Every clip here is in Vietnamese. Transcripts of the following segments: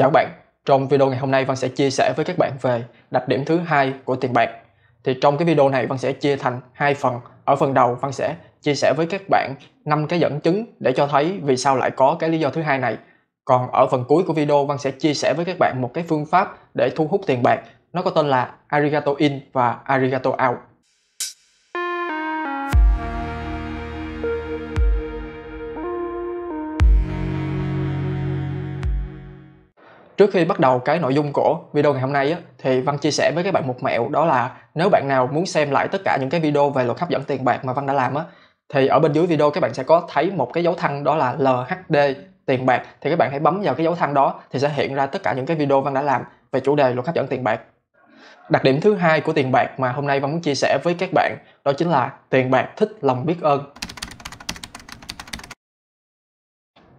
Chào các bạn, trong video ngày hôm nay Văn sẽ chia sẻ với các bạn về đặc điểm thứ hai của tiền bạc. Thì trong cái video này Văn sẽ chia thành hai phần. Ở phần đầu Văn sẽ chia sẻ với các bạn năm cái dẫn chứng để cho thấy vì sao lại có cái lý do thứ hai này. Còn ở phần cuối của video Văn sẽ chia sẻ với các bạn một cái phương pháp để thu hút tiền bạc. Nó có tên là Arigato In và Arigato Out. Trước khi bắt đầu cái nội dung của video ngày hôm nay thì Văn chia sẻ với các bạn một mẹo đó là nếu bạn nào muốn xem lại tất cả những cái video về luật hấp dẫn tiền bạc mà Văn đã làm á, thì ở bên dưới video các bạn sẽ có thấy một cái dấu thăng đó là LHD tiền bạc thì các bạn hãy bấm vào cái dấu thăng đó thì sẽ hiện ra tất cả những cái video Văn đã làm về chủ đề luật hấp dẫn tiền bạc. Đặc điểm thứ hai của tiền bạc mà hôm nay Văn muốn chia sẻ với các bạn đó chính là tiền bạc thích lòng biết ơn.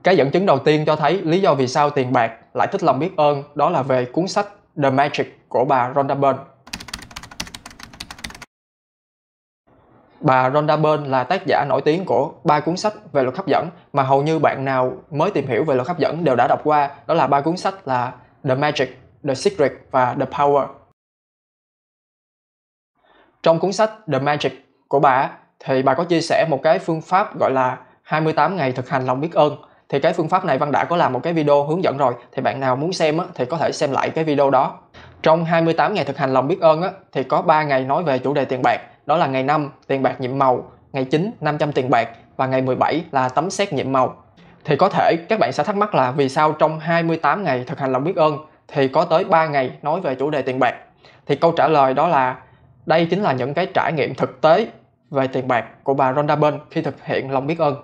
cái dẫn chứng đầu tiên cho thấy lý do vì sao tiền bạc lại thích lòng biết ơn đó là về cuốn sách The Magic của bà Rhonda Byrne. Bà Rhonda Byrne là tác giả nổi tiếng của ba cuốn sách về luật hấp dẫn mà hầu như bạn nào mới tìm hiểu về luật hấp dẫn đều đã đọc qua, đó là ba cuốn sách là The Magic, The Secret và The Power. Trong cuốn sách The Magic của bà thì bà có chia sẻ một cái phương pháp gọi là 28 ngày thực hành lòng biết ơn thì cái phương pháp này Văn đã có làm một cái video hướng dẫn rồi thì bạn nào muốn xem á, thì có thể xem lại cái video đó trong 28 ngày thực hành lòng biết ơn á, thì có 3 ngày nói về chủ đề tiền bạc đó là ngày 5 tiền bạc nhiệm màu ngày 9 500 tiền bạc và ngày 17 là tấm xét nhiệm màu thì có thể các bạn sẽ thắc mắc là vì sao trong 28 ngày thực hành lòng biết ơn thì có tới 3 ngày nói về chủ đề tiền bạc thì câu trả lời đó là đây chính là những cái trải nghiệm thực tế về tiền bạc của bà Rhonda Byrne khi thực hiện lòng biết ơn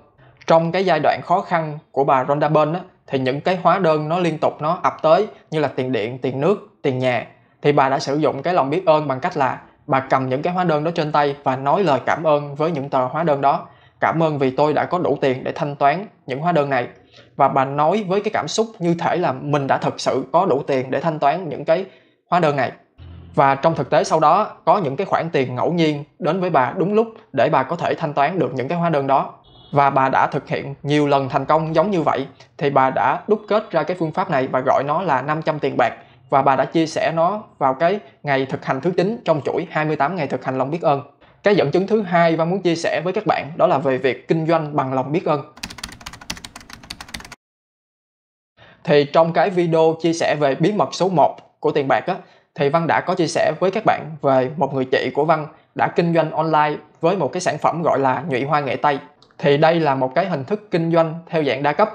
trong cái giai đoạn khó khăn của bà Rhonda Byrne á, thì những cái hóa đơn nó liên tục nó ập tới như là tiền điện, tiền nước, tiền nhà thì bà đã sử dụng cái lòng biết ơn bằng cách là bà cầm những cái hóa đơn đó trên tay và nói lời cảm ơn với những tờ hóa đơn đó cảm ơn vì tôi đã có đủ tiền để thanh toán những hóa đơn này và bà nói với cái cảm xúc như thể là mình đã thực sự có đủ tiền để thanh toán những cái hóa đơn này và trong thực tế sau đó có những cái khoản tiền ngẫu nhiên đến với bà đúng lúc để bà có thể thanh toán được những cái hóa đơn đó và bà đã thực hiện nhiều lần thành công giống như vậy thì bà đã đúc kết ra cái phương pháp này và gọi nó là 500 tiền bạc và bà đã chia sẻ nó vào cái ngày thực hành thứ 9 trong chuỗi 28 ngày thực hành lòng biết ơn. Cái dẫn chứng thứ hai và muốn chia sẻ với các bạn đó là về việc kinh doanh bằng lòng biết ơn. Thì trong cái video chia sẻ về bí mật số 1 của tiền bạc á thì Văn đã có chia sẻ với các bạn về một người chị của Văn đã kinh doanh online với một cái sản phẩm gọi là nhụy hoa nghệ Tây thì đây là một cái hình thức kinh doanh theo dạng đa cấp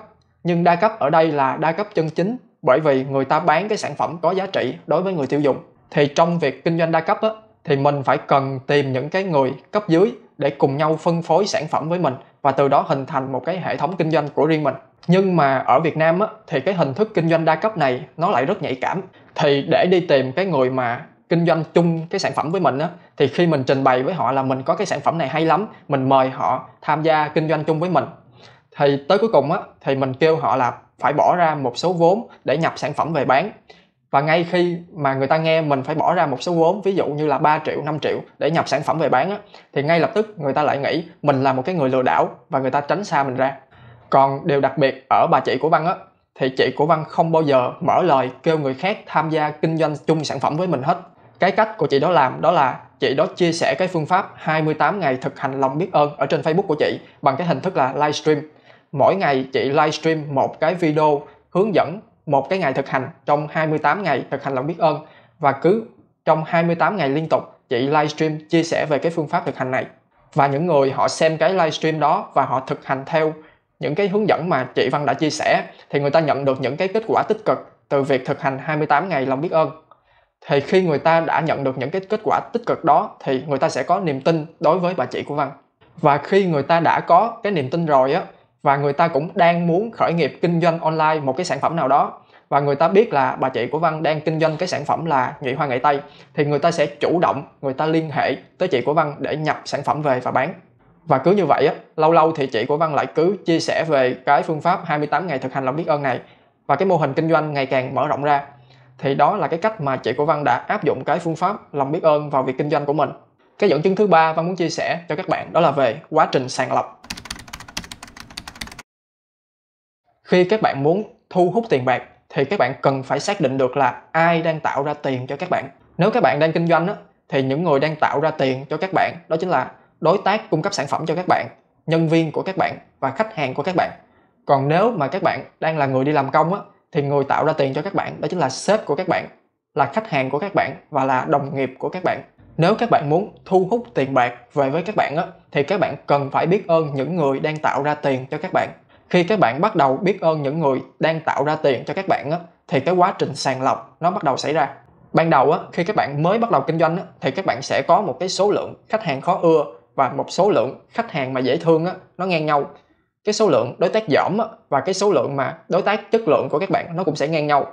nhưng đa cấp ở đây là đa cấp chân chính bởi vì người ta bán cái sản phẩm có giá trị đối với người tiêu dùng thì trong việc kinh doanh đa cấp á, thì mình phải cần tìm những cái người cấp dưới để cùng nhau phân phối sản phẩm với mình và từ đó hình thành một cái hệ thống kinh doanh của riêng mình nhưng mà ở việt nam á, thì cái hình thức kinh doanh đa cấp này nó lại rất nhạy cảm thì để đi tìm cái người mà kinh doanh chung cái sản phẩm với mình á thì khi mình trình bày với họ là mình có cái sản phẩm này hay lắm mình mời họ tham gia kinh doanh chung với mình thì tới cuối cùng á thì mình kêu họ là phải bỏ ra một số vốn để nhập sản phẩm về bán và ngay khi mà người ta nghe mình phải bỏ ra một số vốn ví dụ như là 3 triệu 5 triệu để nhập sản phẩm về bán á, thì ngay lập tức người ta lại nghĩ mình là một cái người lừa đảo và người ta tránh xa mình ra còn điều đặc biệt ở bà chị của Văn á thì chị của Văn không bao giờ mở lời kêu người khác tham gia kinh doanh chung sản phẩm với mình hết cái cách của chị đó làm đó là chị đó chia sẻ cái phương pháp 28 ngày thực hành lòng biết ơn ở trên Facebook của chị bằng cái hình thức là livestream. Mỗi ngày chị livestream một cái video hướng dẫn một cái ngày thực hành trong 28 ngày thực hành lòng biết ơn và cứ trong 28 ngày liên tục chị livestream chia sẻ về cái phương pháp thực hành này. Và những người họ xem cái livestream đó và họ thực hành theo những cái hướng dẫn mà chị Văn đã chia sẻ thì người ta nhận được những cái kết quả tích cực từ việc thực hành 28 ngày lòng biết ơn thì khi người ta đã nhận được những cái kết quả tích cực đó thì người ta sẽ có niềm tin đối với bà chị của văn và khi người ta đã có cái niềm tin rồi á và người ta cũng đang muốn khởi nghiệp kinh doanh online một cái sản phẩm nào đó và người ta biết là bà chị của Văn đang kinh doanh cái sản phẩm là nhụy hoa nghệ Tây thì người ta sẽ chủ động người ta liên hệ tới chị của Văn để nhập sản phẩm về và bán và cứ như vậy á, lâu lâu thì chị của Văn lại cứ chia sẻ về cái phương pháp 28 ngày thực hành lòng biết ơn này và cái mô hình kinh doanh ngày càng mở rộng ra thì đó là cái cách mà chị của Văn đã áp dụng cái phương pháp lòng biết ơn vào việc kinh doanh của mình. Cái dẫn chứng thứ ba Văn muốn chia sẻ cho các bạn đó là về quá trình sàng lọc. Khi các bạn muốn thu hút tiền bạc thì các bạn cần phải xác định được là ai đang tạo ra tiền cho các bạn. Nếu các bạn đang kinh doanh á, thì những người đang tạo ra tiền cho các bạn đó chính là đối tác cung cấp sản phẩm cho các bạn, nhân viên của các bạn và khách hàng của các bạn. Còn nếu mà các bạn đang là người đi làm công á, thì người tạo ra tiền cho các bạn đó chính là sếp của các bạn là khách hàng của các bạn và là đồng nghiệp của các bạn nếu các bạn muốn thu hút tiền bạc về với các bạn á, thì các bạn cần phải biết ơn những người đang tạo ra tiền cho các bạn khi các bạn bắt đầu biết ơn những người đang tạo ra tiền cho các bạn á, thì cái quá trình sàng lọc nó bắt đầu xảy ra ban đầu á, khi các bạn mới bắt đầu kinh doanh á, thì các bạn sẽ có một cái số lượng khách hàng khó ưa và một số lượng khách hàng mà dễ thương á, nó ngang nhau cái số lượng đối tác giỏm và cái số lượng mà đối tác chất lượng của các bạn nó cũng sẽ ngang nhau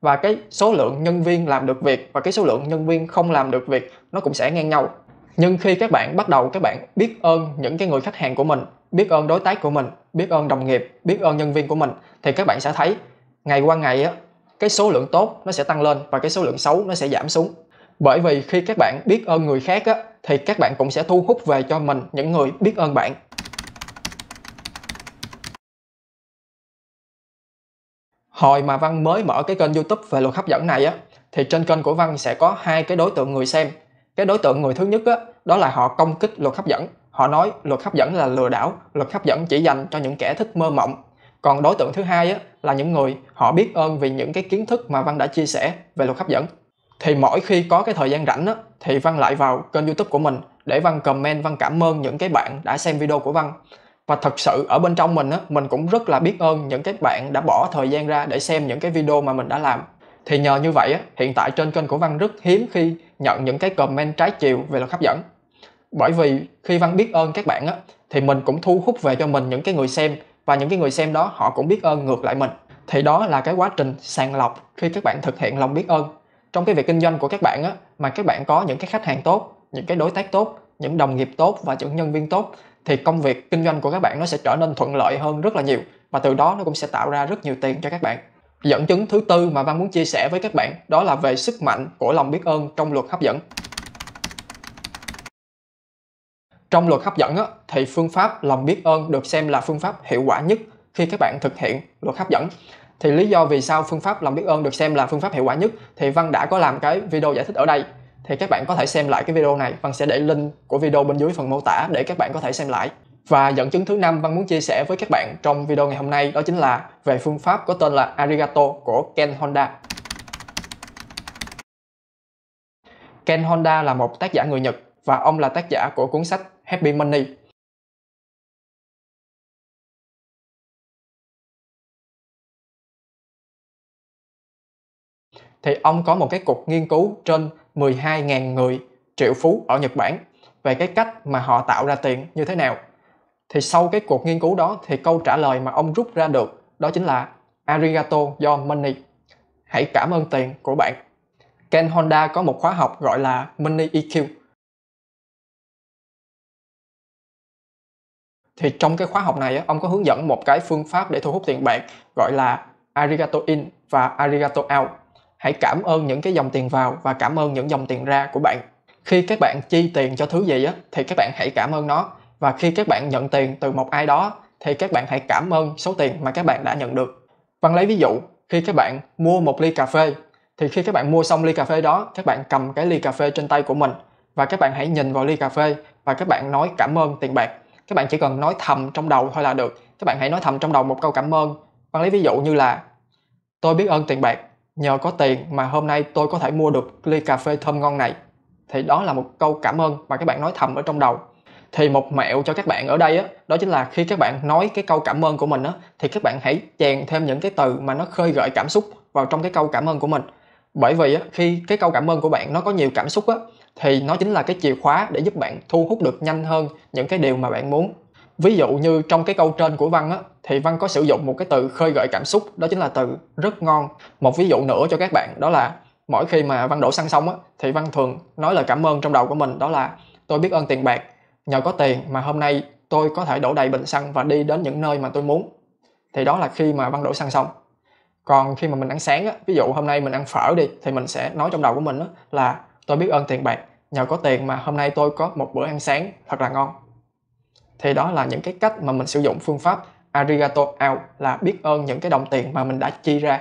và cái số lượng nhân viên làm được việc và cái số lượng nhân viên không làm được việc nó cũng sẽ ngang nhau nhưng khi các bạn bắt đầu các bạn biết ơn những cái người khách hàng của mình biết ơn đối tác của mình biết ơn đồng nghiệp biết ơn nhân viên của mình thì các bạn sẽ thấy ngày qua ngày á cái số lượng tốt nó sẽ tăng lên và cái số lượng xấu nó sẽ giảm xuống bởi vì khi các bạn biết ơn người khác á thì các bạn cũng sẽ thu hút về cho mình những người biết ơn bạn hồi mà văn mới mở cái kênh youtube về luật hấp dẫn này á thì trên kênh của văn sẽ có hai cái đối tượng người xem cái đối tượng người thứ nhất á đó là họ công kích luật hấp dẫn họ nói luật hấp dẫn là lừa đảo luật hấp dẫn chỉ dành cho những kẻ thích mơ mộng còn đối tượng thứ hai á là những người họ biết ơn vì những cái kiến thức mà văn đã chia sẻ về luật hấp dẫn thì mỗi khi có cái thời gian rảnh á thì văn lại vào kênh youtube của mình để văn comment văn cảm ơn những cái bạn đã xem video của văn và thật sự ở bên trong mình á mình cũng rất là biết ơn những cái bạn đã bỏ thời gian ra để xem những cái video mà mình đã làm thì nhờ như vậy á hiện tại trên kênh của văn rất hiếm khi nhận những cái comment trái chiều về luật hấp dẫn bởi vì khi văn biết ơn các bạn á thì mình cũng thu hút về cho mình những cái người xem và những cái người xem đó họ cũng biết ơn ngược lại mình thì đó là cái quá trình sàng lọc khi các bạn thực hiện lòng biết ơn trong cái việc kinh doanh của các bạn á mà các bạn có những cái khách hàng tốt những cái đối tác tốt những đồng nghiệp tốt và những nhân viên tốt thì công việc kinh doanh của các bạn nó sẽ trở nên thuận lợi hơn rất là nhiều và từ đó nó cũng sẽ tạo ra rất nhiều tiền cho các bạn dẫn chứng thứ tư mà văn muốn chia sẻ với các bạn đó là về sức mạnh của lòng biết ơn trong luật hấp dẫn trong luật hấp dẫn thì phương pháp lòng biết ơn được xem là phương pháp hiệu quả nhất khi các bạn thực hiện luật hấp dẫn thì lý do vì sao phương pháp lòng biết ơn được xem là phương pháp hiệu quả nhất thì văn đã có làm cái video giải thích ở đây thì các bạn có thể xem lại cái video này văn vâng, sẽ để link của video bên dưới phần mô tả để các bạn có thể xem lại và dẫn chứng thứ năm văn muốn chia sẻ với các bạn trong video ngày hôm nay đó chính là về phương pháp có tên là arigato của ken honda ken honda là một tác giả người nhật và ông là tác giả của cuốn sách happy money thì ông có một cái cuộc nghiên cứu trên 12.000 người triệu phú ở Nhật Bản về cái cách mà họ tạo ra tiền như thế nào. Thì sau cái cuộc nghiên cứu đó thì câu trả lời mà ông rút ra được đó chính là Arigato your money. Hãy cảm ơn tiền của bạn. Ken Honda có một khóa học gọi là Money EQ. Thì trong cái khóa học này ông có hướng dẫn một cái phương pháp để thu hút tiền bạc gọi là Arigato in và Arigato out hãy cảm ơn những cái dòng tiền vào và cảm ơn những dòng tiền ra của bạn khi các bạn chi tiền cho thứ gì á thì các bạn hãy cảm ơn nó và khi các bạn nhận tiền từ một ai đó thì các bạn hãy cảm ơn số tiền mà các bạn đã nhận được văn lấy ví dụ khi các bạn mua một ly cà phê thì khi các bạn mua xong ly cà phê đó các bạn cầm cái ly cà phê trên tay của mình và các bạn hãy nhìn vào ly cà phê và các bạn nói cảm ơn tiền bạc các bạn chỉ cần nói thầm trong đầu thôi là được các bạn hãy nói thầm trong đầu một câu cảm ơn văn lấy ví dụ như là tôi biết ơn tiền bạc nhờ có tiền mà hôm nay tôi có thể mua được ly cà phê thơm ngon này thì đó là một câu cảm ơn mà các bạn nói thầm ở trong đầu thì một mẹo cho các bạn ở đây á đó chính là khi các bạn nói cái câu cảm ơn của mình á thì các bạn hãy chèn thêm những cái từ mà nó khơi gợi cảm xúc vào trong cái câu cảm ơn của mình bởi vì á, khi cái câu cảm ơn của bạn nó có nhiều cảm xúc á thì nó chính là cái chìa khóa để giúp bạn thu hút được nhanh hơn những cái điều mà bạn muốn ví dụ như trong cái câu trên của văn á thì văn có sử dụng một cái từ khơi gợi cảm xúc đó chính là từ rất ngon một ví dụ nữa cho các bạn đó là mỗi khi mà văn đổ xăng xong á thì văn thường nói lời cảm ơn trong đầu của mình đó là tôi biết ơn tiền bạc nhờ có tiền mà hôm nay tôi có thể đổ đầy bình xăng và đi đến những nơi mà tôi muốn thì đó là khi mà văn đổ xăng xong còn khi mà mình ăn sáng á ví dụ hôm nay mình ăn phở đi thì mình sẽ nói trong đầu của mình á là tôi biết ơn tiền bạc nhờ có tiền mà hôm nay tôi có một bữa ăn sáng thật là ngon thì đó là những cái cách mà mình sử dụng phương pháp arigato out là biết ơn những cái đồng tiền mà mình đã chi ra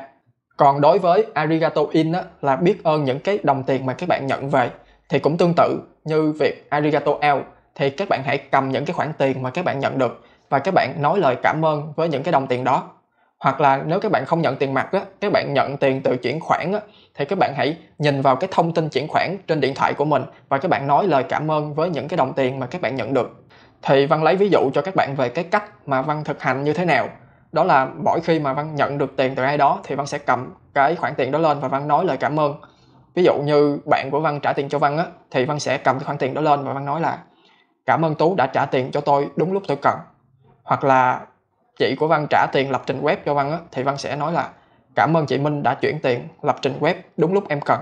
còn đối với arigato in á, là biết ơn những cái đồng tiền mà các bạn nhận về thì cũng tương tự như việc arigato out thì các bạn hãy cầm những cái khoản tiền mà các bạn nhận được và các bạn nói lời cảm ơn với những cái đồng tiền đó hoặc là nếu các bạn không nhận tiền mặt á, các bạn nhận tiền từ chuyển khoản á, thì các bạn hãy nhìn vào cái thông tin chuyển khoản trên điện thoại của mình và các bạn nói lời cảm ơn với những cái đồng tiền mà các bạn nhận được thì văn lấy ví dụ cho các bạn về cái cách mà văn thực hành như thế nào đó là mỗi khi mà văn nhận được tiền từ ai đó thì văn sẽ cầm cái khoản tiền đó lên và văn nói lời cảm ơn ví dụ như bạn của văn trả tiền cho văn á thì văn sẽ cầm cái khoản tiền đó lên và văn nói là cảm ơn tú đã trả tiền cho tôi đúng lúc tôi cần hoặc là chị của văn trả tiền lập trình web cho văn á thì văn sẽ nói là cảm ơn chị minh đã chuyển tiền lập trình web đúng lúc em cần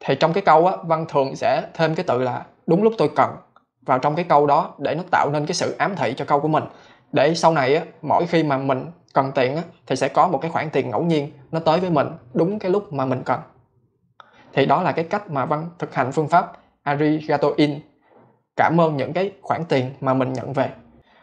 thì trong cái câu á văn thường sẽ thêm cái từ là đúng lúc tôi cần vào trong cái câu đó để nó tạo nên cái sự ám thị cho câu của mình để sau này á, mỗi khi mà mình cần tiền á, thì sẽ có một cái khoản tiền ngẫu nhiên nó tới với mình đúng cái lúc mà mình cần thì đó là cái cách mà văn thực hành phương pháp arigato in cảm ơn những cái khoản tiền mà mình nhận về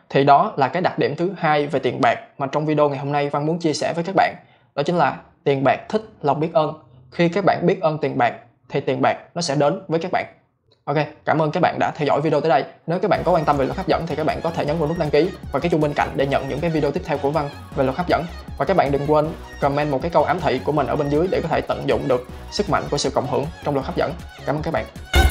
thì đó là cái đặc điểm thứ hai về tiền bạc mà trong video ngày hôm nay văn muốn chia sẻ với các bạn đó chính là tiền bạc thích lòng biết ơn khi các bạn biết ơn tiền bạc thì tiền bạc nó sẽ đến với các bạn Ok, cảm ơn các bạn đã theo dõi video tới đây. Nếu các bạn có quan tâm về luật hấp dẫn thì các bạn có thể nhấn vào nút đăng ký và cái chuông bên cạnh để nhận những cái video tiếp theo của Văn về luật hấp dẫn. Và các bạn đừng quên comment một cái câu ám thị của mình ở bên dưới để có thể tận dụng được sức mạnh của sự cộng hưởng trong luật hấp dẫn. Cảm ơn các bạn.